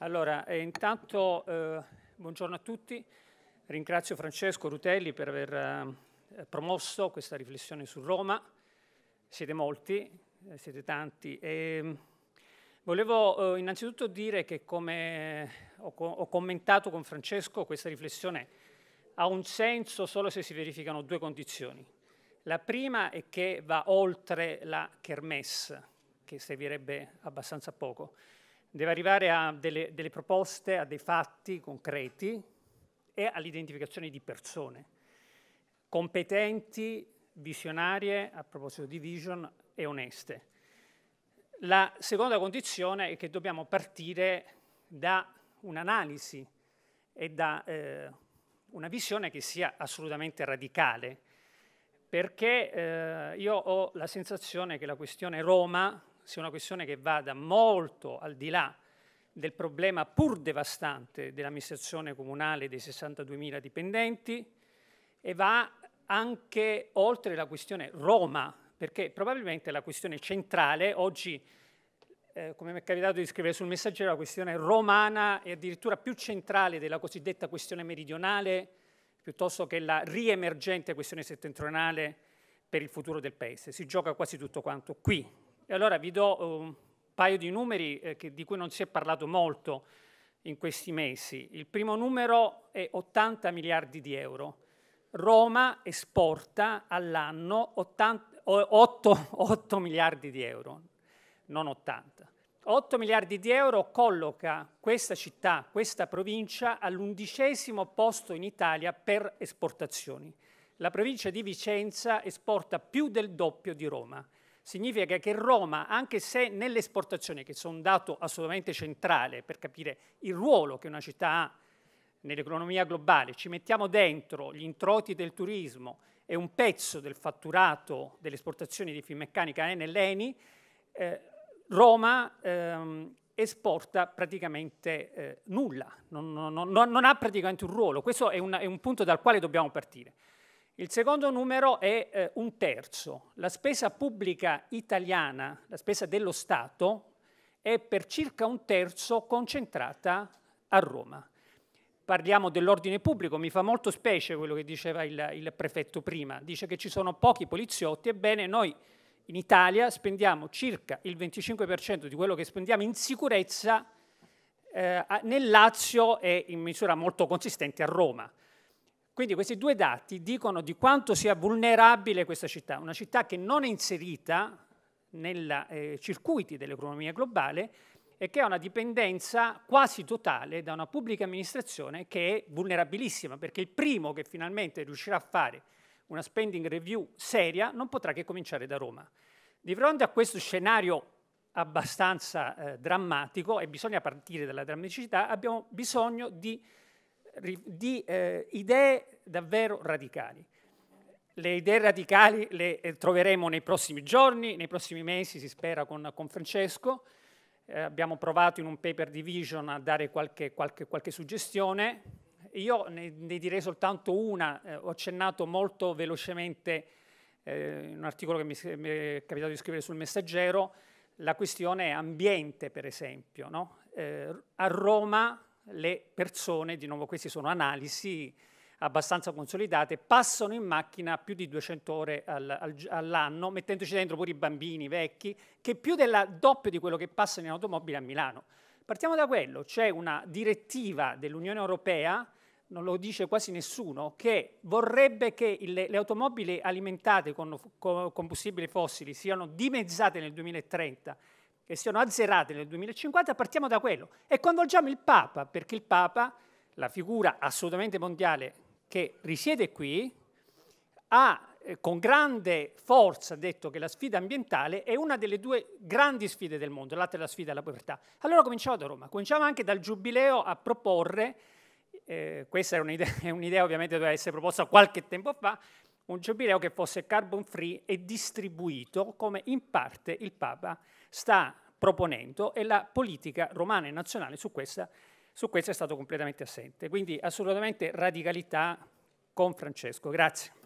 Allora, eh, intanto eh, buongiorno a tutti, ringrazio Francesco Rutelli per aver eh, promosso questa riflessione su Roma, siete molti, eh, siete tanti. E, mm, volevo eh, innanzitutto dire che come eh, ho, co ho commentato con Francesco questa riflessione ha un senso solo se si verificano due condizioni. La prima è che va oltre la kermesse, che servirebbe abbastanza poco deve arrivare a delle, delle proposte, a dei fatti concreti e all'identificazione di persone competenti, visionarie, a proposito di vision, e oneste. La seconda condizione è che dobbiamo partire da un'analisi e da eh, una visione che sia assolutamente radicale, perché eh, io ho la sensazione che la questione Roma sia una questione che vada molto al di là del problema pur devastante dell'amministrazione comunale dei 62.000 dipendenti e va anche oltre la questione Roma, perché probabilmente la questione centrale oggi, eh, come mi è capitato di scrivere sul messaggero, la questione romana è addirittura più centrale della cosiddetta questione meridionale piuttosto che la riemergente questione settentrionale per il futuro del Paese. Si gioca quasi tutto quanto qui, e allora vi do ehm, un paio di numeri eh, che, di cui non si è parlato molto in questi mesi. Il primo numero è 80 miliardi di euro. Roma esporta all'anno 8, 8 miliardi di euro, non 80. 8 miliardi di euro colloca questa città, questa provincia all'undicesimo posto in Italia per esportazioni. La provincia di Vicenza esporta più del doppio di Roma significa che Roma, anche se nell'esportazione, che sono un dato assolutamente centrale per capire il ruolo che una città ha nell'economia globale, ci mettiamo dentro gli introiti del turismo e un pezzo del fatturato delle esportazioni di Finmeccanica nell'ENI, eh, Roma ehm, esporta praticamente eh, nulla, non, non, non, non, ha praticamente un ruolo. Questo è un, è un punto dal quale dobbiamo partire. Il secondo numero è eh, un terzo. La spesa pubblica italiana, la spesa dello Stato, è per circa un terzo concentrata a Roma. Parliamo dell'ordine pubblico, mi fa molto specie quello che diceva il, il prefetto prima, dice che ci sono pochi poliziotti, ebbene noi in Italia spendiamo circa il 25% di quello che spendiamo in sicurezza eh, nel Lazio e in misura molto consistente a Roma. Quindi questi due dati dicono di quanto sia vulnerabile questa città, una città che non è inserita nei eh, circuiti dell'economia globale e che ha una dipendenza quasi totale da una pubblica amministrazione che è vulnerabilissima, perché il primo che finalmente riuscirà a fare una spending review seria non potrà che cominciare da Roma. Di fronte a questo scenario abbastanza eh, drammatico e bisogna partire dalla drammaticità, abbiamo bisogno di di eh, idee davvero radicali. Le idee radicali le eh, troveremo nei prossimi giorni, nei prossimi mesi, si spera con, con Francesco. Eh, abbiamo provato in un paper di Vision a dare qualche, qualche, qualche suggestione. Io ne, ne, direi soltanto una, eh, ho accennato molto velocemente in eh, un articolo che mi, mi è capitato di scrivere sul Messaggero, la questione ambiente, per esempio. No? Eh, a Roma le persone, di nuovo queste sono analisi abbastanza consolidate, passano in macchina più di 200 ore al, al, all'anno, mettendoci dentro pure i bambini i vecchi, che più del doppio di quello che passano in automobile a Milano. Partiamo da quello, c'è una direttiva dell'Unione Europea, non lo dice quasi nessuno, che vorrebbe che le, le automobili alimentate con, con combustibili fossili siano dimezzate nel 2030 che siano azzerate nel 2050, partiamo da quello e coinvolgiamo il Papa, perché il Papa, la figura assolutamente mondiale che risiede qui, ha eh, con grande forza detto che la sfida ambientale è una delle due grandi sfide del mondo, l'altra è la sfida alla povertà. Allora cominciamo da Roma, cominciamo anche dal Giubileo a proporre eh, questa è un'idea, un ovviamente doveva essere proposta qualche tempo fa, un giubileo che fosse carbon free e distribuito come in parte il Papa sta proponendo e la politica romana e nazionale su, questa, su questo è stato completamente assente. Quindi assolutamente radicalità con Francesco. Grazie.